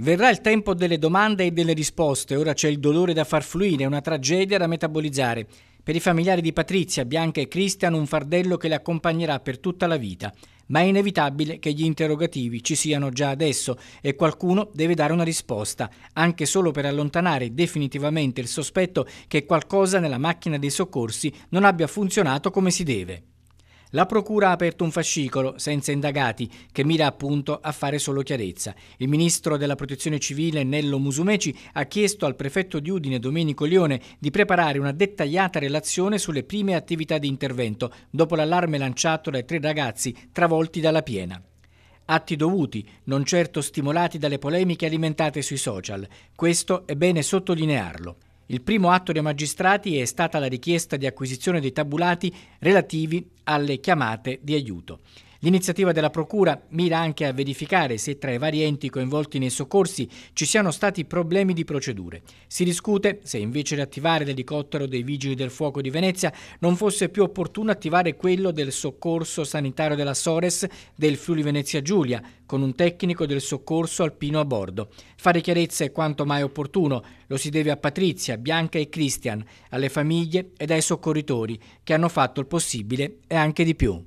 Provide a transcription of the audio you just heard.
Verrà il tempo delle domande e delle risposte, ora c'è il dolore da far fluire, una tragedia da metabolizzare. Per i familiari di Patrizia, Bianca e Cristian un fardello che le accompagnerà per tutta la vita, ma è inevitabile che gli interrogativi ci siano già adesso e qualcuno deve dare una risposta, anche solo per allontanare definitivamente il sospetto che qualcosa nella macchina dei soccorsi non abbia funzionato come si deve. La Procura ha aperto un fascicolo, senza indagati, che mira appunto a fare solo chiarezza. Il ministro della Protezione Civile, Nello Musumeci, ha chiesto al prefetto di Udine, Domenico Lione, di preparare una dettagliata relazione sulle prime attività di intervento, dopo l'allarme lanciato dai tre ragazzi travolti dalla piena. Atti dovuti, non certo stimolati dalle polemiche alimentate sui social. Questo è bene sottolinearlo. Il primo atto dei magistrati è stata la richiesta di acquisizione dei tabulati relativi alle chiamate di aiuto. L'iniziativa della Procura mira anche a verificare se tra i vari enti coinvolti nei soccorsi ci siano stati problemi di procedure. Si discute se invece di attivare l'elicottero dei Vigili del Fuoco di Venezia non fosse più opportuno attivare quello del soccorso sanitario della Sores del Friuli Venezia Giulia, con un tecnico del soccorso alpino a bordo. Fare chiarezza è quanto mai opportuno, lo si deve a Patrizia, Bianca e Christian, alle famiglie ed ai soccorritori che hanno fatto il possibile e anche di più.